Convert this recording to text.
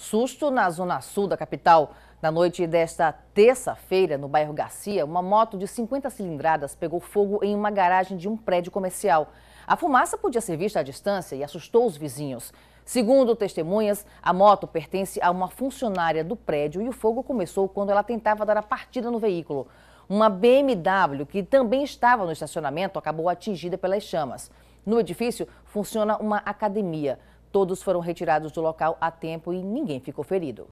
Susto na zona sul da capital. Na noite desta terça-feira, no bairro Garcia, uma moto de 50 cilindradas pegou fogo em uma garagem de um prédio comercial. A fumaça podia ser vista à distância e assustou os vizinhos. Segundo testemunhas, a moto pertence a uma funcionária do prédio e o fogo começou quando ela tentava dar a partida no veículo. Uma BMW, que também estava no estacionamento, acabou atingida pelas chamas. No edifício funciona uma academia. Todos foram retirados do local a tempo e ninguém ficou ferido.